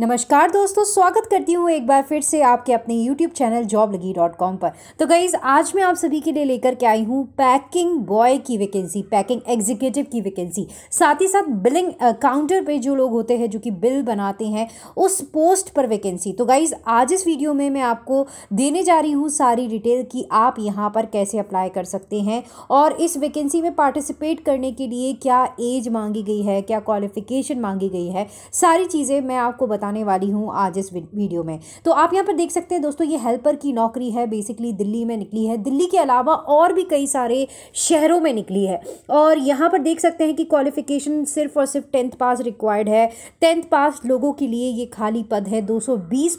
नमस्कार दोस्तों स्वागत करती हूँ एक बार फिर से आपके अपने यूट्यूब चैनल जॉब लगी डॉट कॉम पर तो गईज आज मैं आप सभी के लिए लेकर के आई हूँ पैकिंग बॉय की वैकेंसी पैकिंग एग्जीक्यूटिव की वैकेंसी साथ ही साथ बिलिंग काउंटर पे जो लोग होते हैं जो कि बिल बनाते हैं उस पोस्ट पर वैकेंसी तो गाइज़ आज इस वीडियो में मैं आपको देने जा रही हूँ सारी डिटेल कि आप यहाँ पर कैसे अप्लाई कर सकते हैं और इस वैकेंसी में पार्टिसिपेट करने के लिए क्या एज मांगी गई है क्या क्वालिफिकेशन मांगी गई है सारी चीज़ें मैं आपको बता बताने वाली हूँ आज इस वीडियो में तो आप यहाँ पर देख सकते हैं दोस्तों ये हेल्पर की नौकरी है बेसिकली दिल्ली में निकली है दिल्ली के अलावा और भी कई सारे शहरों में निकली है और यहाँ पर देख सकते हैं कि क्वालिफिकेशन सिर्फ और सिर्फ टेंथ पास रिक्वायर्ड है टेंथ पास लोगों के लिए ये खाली पद है दो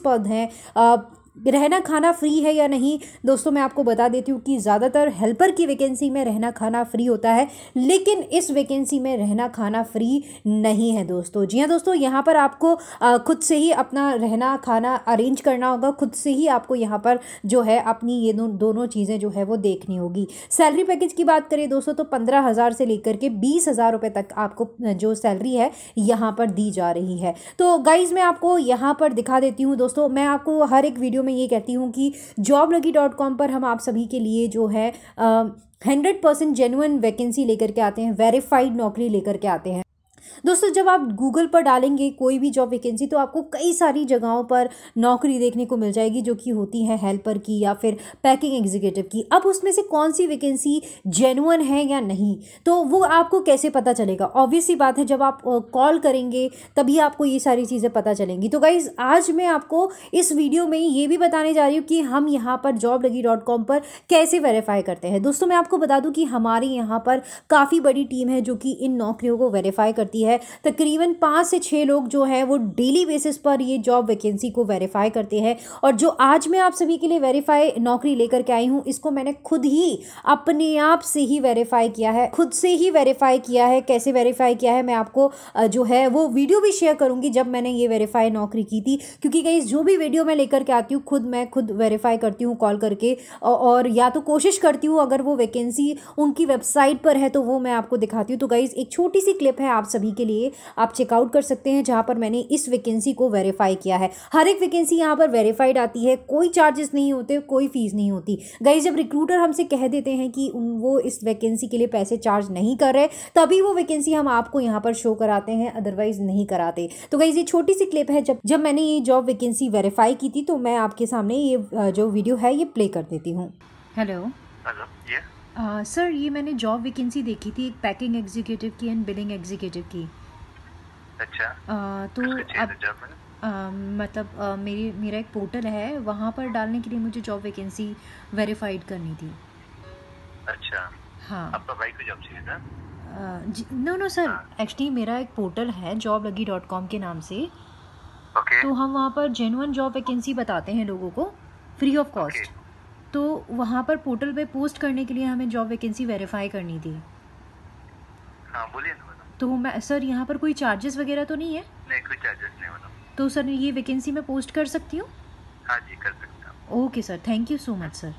पद हैं रहना खाना फ्री है या नहीं दोस्तों मैं आपको बता देती हूँ कि ज़्यादातर हेल्पर की वैकेंसी में रहना खाना फ्री होता है लेकिन इस वैकेंसी में रहना खाना फ्री नहीं है दोस्तों जी हाँ दोस्तों यहाँ पर आपको खुद से ही अपना रहना खाना अरेंज करना होगा खुद से ही आपको यहाँ पर जो है अपनी ये दो, दोनों चीज़ें जो है वो देखनी होगी सैलरी पैकेज की बात करें दोस्तों तो पंद्रह हज़ार से लेकर के बीस हज़ार रुपये तक आपको जो सैलरी है यहाँ पर दी जा रही है तो गाइज़ मैं आपको यहाँ पर दिखा देती हूँ दोस्तों मैं आपको हर एक वीडियो मैं ये कहती हूँ कि जॉब लगी डॉट कॉम पर हम आप सभी के लिए जो है हंड्रेड परसेंट जेनुअन वैकेंसी लेकर के आते हैं वेरीफाइड नौकरी लेकर के आते हैं दोस्तों जब आप गूगल पर डालेंगे कोई भी जॉब वैकेंसी तो आपको कई सारी जगहों पर नौकरी देखने को मिल जाएगी जो कि होती है हेल्पर की या फिर पैकिंग एग्जीक्यूटिव की अब उसमें से कौन सी वैकेंसी जेनुअन है या नहीं तो वो आपको कैसे पता चलेगा ऑब्वियसली बात है जब आप कॉल करेंगे तभी आपको ये सारी चीज़ें पता चलेंगी तो गाइज़ आज मैं आपको इस वीडियो में ये भी बताने जा रही हूँ कि हम यहाँ पर जॉब लगी डॉट कॉम पर कैसे वेरीफाई करते हैं दोस्तों मैं आपको बता दूँ कि हमारे यहाँ पर काफ़ी बड़ी टीम है जो कि इन नौकरियों को वेरीफाई करती जाती है तकरीबन पाँच से छः लोग जो हैं वो डेली बेसिस पर ये जॉब वैकेंसी को वेरीफाई करते हैं और जो आज मैं आप सभी के लिए वेरीफाई नौकरी लेकर के आई हूँ इसको मैंने खुद ही अपने आप से ही वेरीफाई किया है खुद से ही वेरीफाई किया है कैसे वेरीफाई किया है मैं आपको जो है वो वीडियो भी शेयर करूँगी जब मैंने ये वेरीफाई नौकरी की थी क्योंकि कहीं जो भी वीडियो मैं लेकर के आती हूँ खुद मैं खुद वेरीफाई करती हूँ कॉल करके और या तो कोशिश करती हूँ अगर वो वैकेंसी उनकी वेबसाइट पर है तो वो मैं आपको दिखाती हूँ तो गाइज़ एक छोटी सी क्लिप है आप सभी सभी के लिए आप चेकआउट कर सकते हैं जहाँ पर मैंने इस वैकेंसी को वेरीफाई किया है हर एक वैकेंसी यहाँ पर वेरीफाइड आती है कोई चार्जेस नहीं होते कोई फ़ीस नहीं होती गई जब रिक्रूटर हमसे कह देते हैं कि वो इस वैकेंसी के लिए पैसे चार्ज नहीं कर रहे तभी वो वैकेंसी हम आपको यहाँ पर शो कराते हैं अदरवाइज़ नहीं कराते तो गई ये छोटी सी क्लिप है जब जब मैंने ये जॉब वैकेंसी वेरीफाई की थी तो मैं आपके सामने ये जो वीडियो है ये प्ले कर देती हूँ हेलो हेलो ये सर ये मैंने जॉब वैकेंसी देखी थी एक पैकिंग एग्जीक्यूटिव की एंड बिलिंग एग्जीक्यूटिव की अच्छा uh, तो अब uh, मतलब uh, मेरी मेरा एक पोर्टल है वहाँ पर डालने के लिए मुझे जॉब वैकेंसी वेरीफाइड करनी थी अच्छा हाँ आपका भाई को जॉब चाहिए था नो नो सर एक्चुअली मेरा एक पोर्टल है जॉब लगी डॉट कॉम के नाम से okay. तो हम वहाँ पर जेनुअन जॉब वैकेंसी बताते हैं लोगों को फ्री ऑफ कॉस्ट तो वहाँ पर पोर्टल पे पोस्ट करने के लिए हमें जॉब वैकेंसी वेरीफाई करनी थी हाँ बोलिए तो मैं सर यहाँ पर कोई चार्जेस वगैरह तो नहीं है नहीं कोई चार्जेस नहीं तो सर ये वैकेंसी मैं पोस्ट कर सकती हूँ हाँ जी कर सकता हूँ okay sir thank you so much sir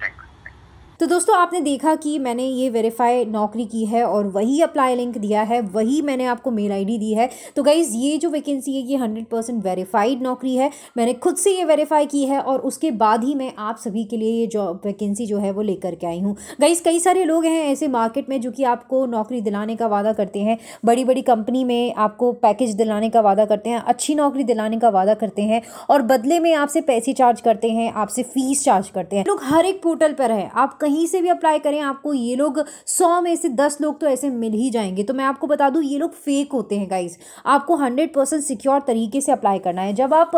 तो दोस्तों आपने देखा कि मैंने ये वेरीफाई नौकरी की है और वही अप्लाई लिंक दिया है वही मैंने आपको मेल आईडी दी है तो गाइज़ ये जो वैकेंसी है ये हंड्रेड परसेंट वेरीफाइड नौकरी है मैंने खुद से ये वेरीफाई की है और उसके बाद ही मैं आप सभी के लिए ये जॉब वैकेंसी जो है वो लेकर के आई हूँ गाइज़ कई सारे लोग हैं ऐसे मार्केट में जो कि आपको नौकरी दिलाने का वादा करते हैं बड़ी बड़ी कंपनी में आपको पैकेज दिलाने का वादा करते हैं अच्छी नौकरी दिलाने का वादा करते हैं और बदले में आपसे पैसे चार्ज करते हैं आपसे फ़ीस चार्ज करते हैं लोग हर एक पोर्टल पर है आप कहीं से भी अप्लाई करें आपको ये लोग सौ में से दस लोग तो ऐसे मिल ही जाएंगे तो मैं आपको बता दूँ ये लोग फेक होते हैं गाइज आपको हंड्रेड परसेंट सिक्योर तरीके से अप्लाई करना है जब आप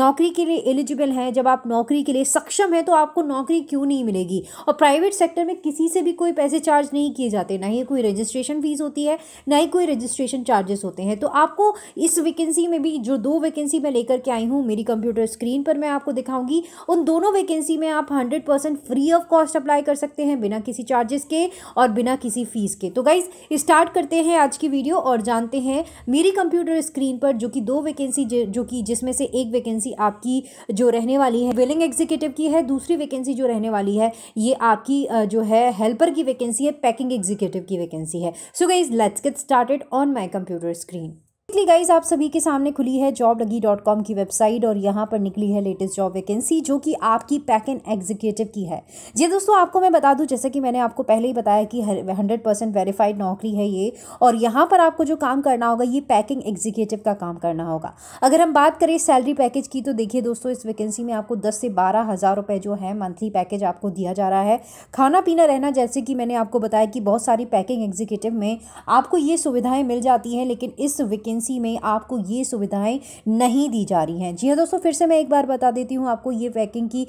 नौकरी के लिए एलिजिबल हैं जब आप नौकरी के लिए सक्षम हैं तो आपको नौकरी क्यों नहीं मिलेगी और प्राइवेट सेक्टर में किसी से भी कोई पैसे चार्ज नहीं किए जाते ना ही कोई रजिस्ट्रेशन फ़ीस होती है ना ही कोई रजिस्ट्रेशन चार्जेस होते हैं तो आपको इस वैकेंसी में भी जो दो वैकेंसी मैं लेकर के आई हूँ मेरी कंप्यूटर स्क्रीन पर मैं आपको दिखाऊंगी उन दोनों वैकेंसी में आप hundred percent free of cost apply कर सकते हैं बिना किसी चार्जेस के और बिना किसी फ़ीस के तो गाइज स्टार्ट करते हैं आज की वीडियो और जानते हैं मेरी कंप्यूटर स्क्रीन पर जो कि दो वैकेंसी जो कि जिसमें से एक वैकेंसी आपकी जो रहने वाली है बिलिंग एग्जीक्यूटिव की है दूसरी वैकेंसी जो रहने वाली है ये आपकी जो है हेल्पर की वैकेंसी है पैकिंग एग्जीक्यूटिव की वैकेंसी है so guys let's get started on my computer screen basically guys आप सभी के सामने खुली है जॉब लगी डॉट कॉम की वेबसाइट और यहाँ पर निकली है लेटेस्ट जॉब वैकेंसी जो कि आपकी पैक एंड एग्जीक्यूटिव की है जी दोस्तों आपको मैं बता दूँ जैसे कि मैंने आपको पहले ही बताया कि हंड्रेड परसेंट वेरीफाइड नौकरी है ये और यहाँ पर आपको जो काम करना होगा ये पैकिंग एग्जीक्यूटिव का काम करना होगा अगर हम बात करें सैलरी पैकेज की तो देखिए दोस्तों इस वैकेंसी में आपको दस से बारह हज़ार रुपये जो है मंथली पैकेज आपको दिया जा रहा है खाना पीना रहना जैसे कि मैंने आपको बताया कि बहुत सारी पैकिंग एग्जीक्यूटिव में आपको ये सुविधाएँ मिल जाती हैं लेकिन इस वैकेंसी वैकेंसी में आपको ये सुविधाएं नहीं दी जा रही हैं जी हाँ दोस्तों फिर से मैं एक बार बता देती हूँ आपको ये पैकिंग की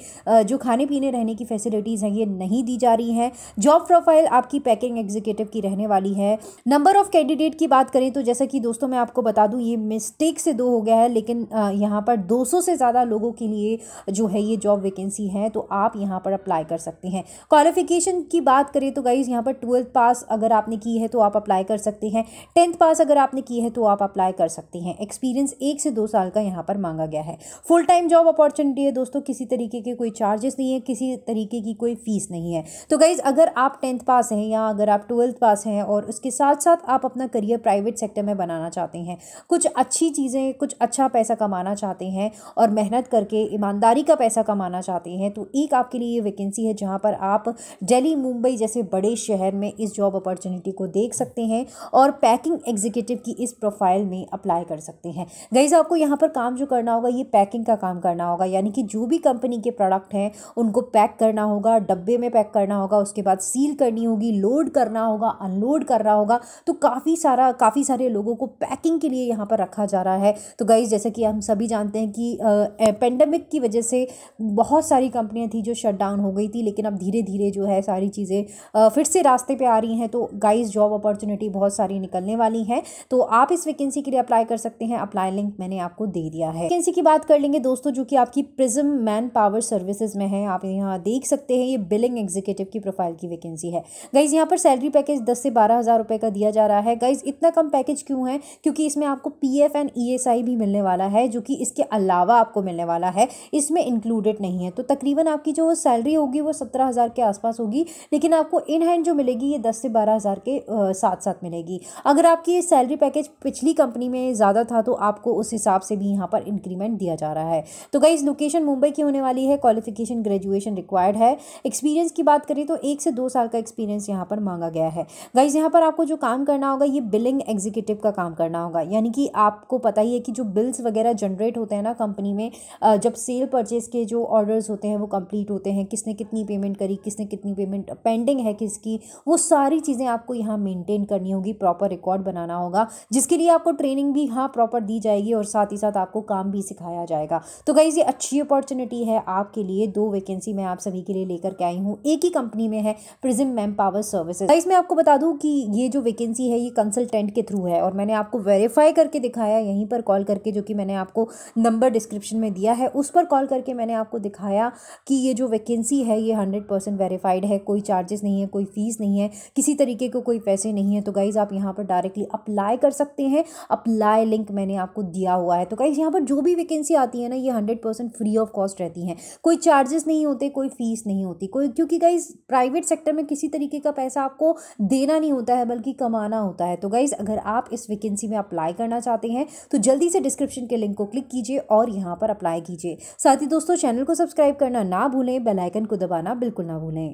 जो खाने पीने रहने की फैसिलिटीज़ हैं ये नहीं दी जा रही हैं जॉब प्रोफाइल आपकी पैकिंग एग्जीक्यूटिव की रहने वाली है नंबर ऑफ़ कैंडिडेट की बात करें तो जैसा कि दोस्तों मैं आपको बता दूँ ये मिस्टेक से दो हो गया है लेकिन यहाँ पर दो से ज़्यादा लोगों के लिए जो है ये जॉब वैकेंसी है तो आप यहाँ पर अप्लाई कर सकते हैं क्वालिफिकेशन की बात करें तो गाइज़ यहाँ पर ट्वेल्थ पास अगर आपने की है तो आप अप्लाई कर सकते हैं टेंथ पास अगर आपने की है तो आप अप्लाई अप्लाई कर सकती हैं एक्सपीरियंस एक से दो साल का यहाँ पर मांगा गया है फुल टाइम जॉब अपॉर्चुनिटी है दोस्तों किसी तरीके के कोई चार्जेस नहीं है किसी तरीके की कोई फ़ीस नहीं है तो गाइज़ अगर आप टेंथ पास हैं या अगर आप ट्वेल्थ पास हैं और उसके साथ साथ आप अपना करियर प्राइवेट सेक्टर में बनाना चाहते हैं कुछ अच्छी चीज़ें कुछ अच्छा पैसा कमाना चाहते हैं और मेहनत करके ईमानदारी का पैसा कमाना चाहते हैं तो एक आपके लिए ये वैकेंसी है जहाँ पर आप दिल्ली मुंबई जैसे बड़े शहर में इस जॉब अपॉर्चुनिटी को देख सकते हैं और पैकिंग एग्जीक्यूटिव की इस प्रोफाइल में में अप्लाई कर सकते हैं गईज आपको यहाँ पर काम जो करना होगा ये पैकिंग का काम करना होगा यानी कि जो भी कंपनी के प्रोडक्ट हैं उनको पैक करना होगा डब्बे में पैक करना होगा उसके बाद सील करनी होगी लोड करना होगा अनलोड करना होगा तो काफ़ी सारा काफ़ी सारे लोगों को पैकिंग के लिए यहाँ पर रखा जा रहा है तो गाइज जैसे कि हम सभी जानते हैं कि पेंडेमिक की वजह से बहुत सारी कंपनियाँ थी जो शट डाउन हो गई थी लेकिन अब धीरे धीरे जो है सारी चीज़ें फिर से रास्ते पर आ रही हैं तो गाइज जॉब अपॉर्चुनिटी बहुत सारी निकलने वाली हैं तो आप इस वैकेंसी वैकेंसी के लिए अप्लाई कर सकते हैं अप्लाई लिंक मैंने आपको दे दिया है वैकेंसी की बात कर लेंगे दोस्तों जो कि आपकी प्रिज्म मैन पावर सर्विसेज में है आप यहाँ देख सकते हैं ये बिलिंग एग्जीक्यूटिव की प्रोफाइल की वैकेंसी है गाइज यहाँ पर सैलरी पैकेज दस से बारह हज़ार रुपए का दिया जा रहा है गाइज इतना कम पैकेज क्यों है क्योंकि इसमें आपको P F and E S I भी मिलने वाला है जो कि इसके अलावा आपको मिलने वाला है इसमें इंक्लूडेड नहीं है तो तकरीबन आपकी जो सैलरी होगी वो सत्रह हज़ार के आसपास होगी लेकिन आपको इन हैंड जो मिलेगी ये दस से बारह हज़ार के साथ साथ मिलेगी अगर आपकी सैलरी पैकेज पिछली कंपनी में ज़्यादा था तो आपको उस हिसाब से भी यहाँ पर इंक्रीमेंट दिया जा रहा है तो गई लोकेशन मुंबई की होने वाली है क्वालिफिकेशन ग्रेजुएशन रिक्वायर्ड है एक्सपीरियंस की बात करें तो एक से दो साल का एक्सपीरियंस यहाँ पर मांगा गया है गाइज यहाँ पर आपको जो काम करना होगा ये बिलिंग एग्जीक्यूटिव का काम करना होगा यानी कि आपको पता ही है कि जो बिल्स वगैरह जनरेट होते हैं ना कंपनी में जब सेल परचेज के जो ऑर्डर्स होते हैं वो कंप्लीट होते हैं किसने कितनी पेमेंट करी किसने कितनी पेमेंट पेंडिंग है किसकी वो सारी चीज़ें आपको यहाँ मेंटेन करनी होगी प्रॉपर रिकॉर्ड बनाना होगा जिसके लिए आपको ट्रेनिंग भी हाँ प्रॉपर दी जाएगी और साथ ही साथ आपको काम भी सिखाया जाएगा तो गाइज ये अच्छी अपॉर्चुनिटी है आपके लिए दो वैकेंसी मैं आप सभी के लिए लेकर के आई हूँ एक ही कंपनी में है प्रिजिम मैम पावर सर्विसेज मैं आपको बता दूँ कि ये जो वैकेंसी है ये कंसल्टेंट के थ्रू है और मैंने आपको वेरीफाई करके दिखाया यहीं पर कॉल करके जो कि मैंने आपको नंबर डिस्क्रिप्शन में दिया है उस पर कॉल करके मैंने आपको दिखाया कि ये जो वैकेंसी है ये हंड्रेड परसेंट वेरीफाइड है कोई चार्जेस नहीं है कोई फीस नहीं है किसी तरीके को कोई पैसे नहीं है तो गाइज़ आप यहाँ पर डायरेक्टली अप्लाई कर सकते हैं अप्लाई लिंक मैंने आपको दिया हुआ है तो गाइज़ यहाँ पर जो भी वैकेंसी आती है ना ये hundred percent free of cost रहती हैं कोई चार्जेस नहीं होते कोई फ़ीस नहीं होती कोई क्योंकि गाइज़ प्राइवेट सेक्टर में किसी तरीके का पैसा आपको देना नहीं होता है बल्कि कमाना होता है तो गाइज़ अगर आप इस वैकेंसी में अप्लाई करना चाहते हैं तो जल्दी से डिस्क्रिप्शन के लिंक को क्लिक कीजिए और यहाँ पर अप्लाई कीजिए साथ ही दोस्तों चैनल को सब्सक्राइब करना ना भूलें बेलाइकन को दबाना बिल्कुल ना भूलें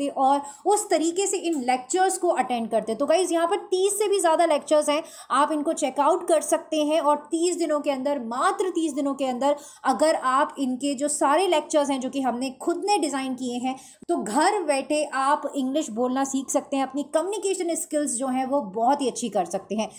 थे और उस तरीके से इन लेक्चर्स को अटेंड करते तो गाइज़ यहाँ पर तीस से भी ज़्यादा लेक्चर्स हैं आप इनको चेकआउट कर सकते हैं और तीस दिनों के अंदर मात्र तीस दिनों के अंदर अगर आप इनके जो सारे लेक्चर्स हैं जो कि हमने खुद ने डिज़ाइन किए हैं तो घर बैठे आप इंग्लिश बोलना सीख सकते हैं अपनी कम्युनिकेशन स्किल्स जो हैं वो बहुत ही अच्छी कर सकते हैं